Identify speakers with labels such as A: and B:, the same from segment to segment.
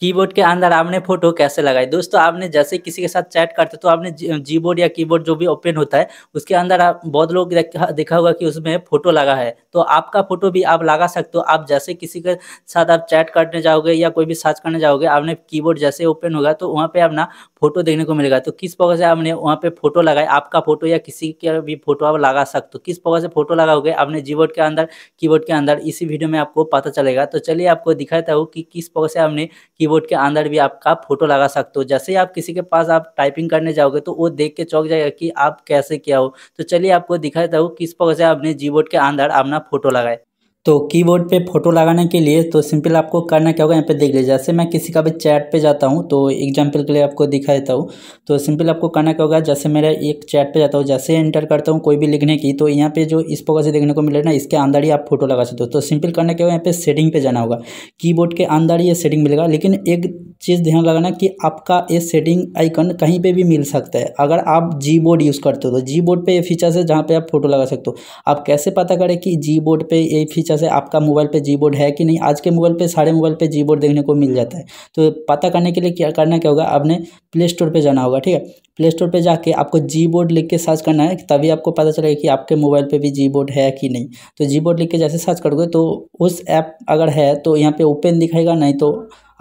A: keyboard के अंदर आपने फोटो कैसे लगाई दोस्तों आपने जैसे किसी के साथ चैट करते तो आपने जी बोर्ड या कीबोर्ड जो भी ओपन होता है उसके अंदर आप बहुत लोग देखा होगा कि उसमें फोटो लगा है तो आपका फोटो भी आप लगा सकते हो आप जैसे किसी के साथ आप चैट करने जाओगे या कोई भी सर्च करने जाओगे आपने की जैसे ओपन होगा तो वहाँ पे अपना फोटो देखने को मिलेगा तो किस प्रकार से आपने वहाँ पे फोटो लगाए आपका फोटो या किसी के भी फोटो आप लगा सकते हो किस प्रकार से फोटो लगाओगे आपने जी बोर्ड के अंदर की के अंदर इसी वीडियो में आपको पता चलेगा तो चलिए आपको दिखाता हूँ कि किस प्रकार से आपने कीबोर्ड के अंदर भी आपका फोटो लगा सकते हो जैसे ही आप किसी के पास आप टाइपिंग करने जाओगे तो वो देख के चौक जाएगा कि आप कैसे किया हो तो चलिए आपको दिखाता हूँ किस प्रकार से आपने जी के अंदर अपना फोटो लगाए तो कीबोर्ड पे फोटो लगाने के लिए तो सिंपल आपको करना क्या होगा यहाँ पे देख लीजिए जैसे मैं किसी का भी चैट पे जाता हूँ तो एग्जांपल के लिए आपको दिखा देता हूँ तो सिंपल आपको करना क्या होगा जैसे मेरा एक चैट पे जाता हूँ जैसे एंटर करता हूँ कोई भी लिखने की तो यहाँ पे जो इस प्रकार से देखने को मिले ना इसके अंदर ही आप फोटो लगा सकते हो तो सिंपल करना क्या होगा यहाँ पे सेटिंग पे जाना होगा की के अंदर ये सेटिंग मिलेगा लेकिन एक चीज़ ध्यान लगाना कि आपका ये सेटिंग आइकन कहीं पे भी मिल सकता है अगर आप जी बोर्ड यूज़ करते हो तो जी बोर्ड पर ये फीचर्स है जहाँ पे आप फोटो लगा सकते हो आप कैसे पता करें कि जी बोर्ड पर ये फीचर्स है आपका मोबाइल पे जी बोर्ड है कि नहीं आज के मोबाइल पे सारे मोबाइल पे जी बोर्ड देखने को मिल जाता है तो पता करने के लिए क्या करना क्या होगा आपने प्ले स्टोर पर जाना होगा ठीक है प्ले स्टोर पर जाके आपको जी बोर्ड लिख के सर्च करना है तभी आपको पता चलेगा कि आपके मोबाइल पर भी जी बोर्ड है कि नहीं तो जी बोर्ड लिख के जैसे सर्च करोगे तो उस ऐप अगर है तो यहाँ पर ओपन दिखाएगा नहीं तो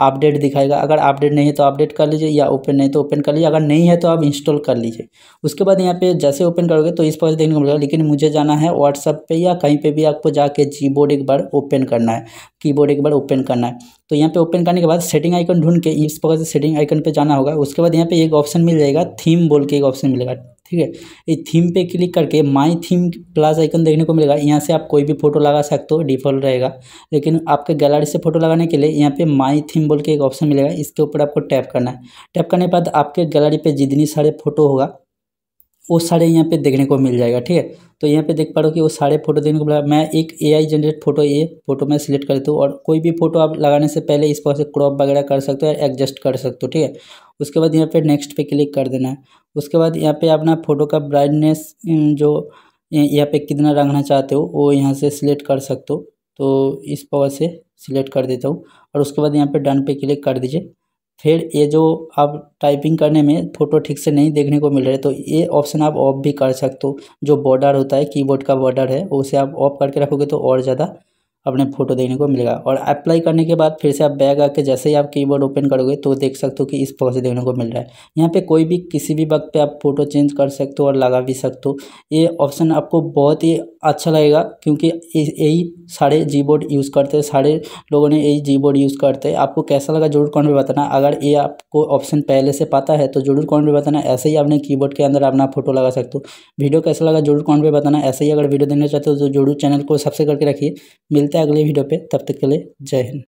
A: अपडेट दिखाएगा अगर अपडेट नहीं है तो अपडेट कर लीजिए या ओपन नहीं तो ओपन कर लीजिए अगर नहीं है तो आप इंस्टॉल कर लीजिए उसके बाद यहाँ पे जैसे ओपन करोगे तो इस पर देखने को मिलेगा लेकिन मुझे जाना है व्हाट्सअप पे या कहीं पे भी आपको जाके बोर्ड एक बार ओपन करना है कीबोर्ड एक बार ओपन करना है तो यहाँ पे ओपन करने के बाद सेटिंग आइकन ढूंढ के इस प्रकार से सेटिंग आइकन पे जाना होगा उसके बाद यहाँ पे एक ऑप्शन मिल जाएगा थीम बोल के एक ऑप्शन मिलेगा ठीक है ये थीम पे क्लिक करके माई थीम प्लस आइकन देखने को मिलेगा यहाँ से आप कोई भी फोटो लगा सकते हो डिफ़ॉल्ट रहेगा लेकिन आपके गैलरी से फोटो लगाने के लिए यहाँ पे माई थीम बोल के एक ऑप्शन मिलेगा इसके ऊपर आपको टैप करना है टैप करने के बाद आपके गैलरी पे जितनी सारे फोटो होगा वो सारे यहाँ पे देखने को मिल जाएगा ठीक है तो यहाँ पे देख पा रहे हो कि वो सारे फोटो देखने को मिला मैं एक एआई जनरेट फोटो ये फोटो मैं सिलेक्ट करता हूँ और कोई भी फोटो आप लगाने से पहले इस पर से क्रॉप वगैरह कर सकते हो या एडजस्ट कर सकते हो ठीक है उसके बाद यहाँ पे नेक्स्ट पे क्लिक कर देना है उसके बाद यहाँ पे अपना फोटो का ब्राइटनेस जो यहाँ पे कितना रंगना चाहते हो वो यहाँ से सिलेक्ट कर सकते हो तो इस पावर से सिलेक्ट कर देता हूँ और उसके बाद यहाँ पर डन पे क्लिक कर दीजिए फिर ये जो आप टाइपिंग करने में फ़ोटो ठीक से नहीं देखने को मिल रहे तो ये ऑप्शन आप ऑफ भी कर सकते हो जो बॉर्डर होता है कीबोर्ड का बॉर्डर है उसे आप ऑफ करके रखोगे तो और ज़्यादा अपने फ़ोटो देखने को मिलेगा और अप्लाई करने के बाद फिर से आप बैग आके जैसे ही आप कीबोर्ड ओपन करोगे तो देख सकते हो कि इस तरह से देखने को मिल रहा है यहाँ पे कोई भी किसी भी वक्त पे आप फ़ोटो चेंज कर सकते हो और लगा भी सकते हो ये ऑप्शन आपको बहुत ही अच्छा लगेगा क्योंकि यही सारे जी बोर्ड यूज़ करते हैं सारे लोगों ने यही जी बोर्ड यूज़ करते हैं आपको कैसा लगा जरूर कौन में बताना अगर ये आपको ऑप्शन पहले से पता है तो जरूर कौन में बताना ऐसे ही आपने कीबोर्ड के अंदर अपना फोटो लगा सकते हो वीडियो कैसा लगा जरूर कौन में बताना ऐसे ही अगर वीडियो देखना चाहते हो तो जरूर चैनल को सब्सक्राइब करके रखिए मिलते हैं अगले वीडियो पर तब तक के लिए जय हिंद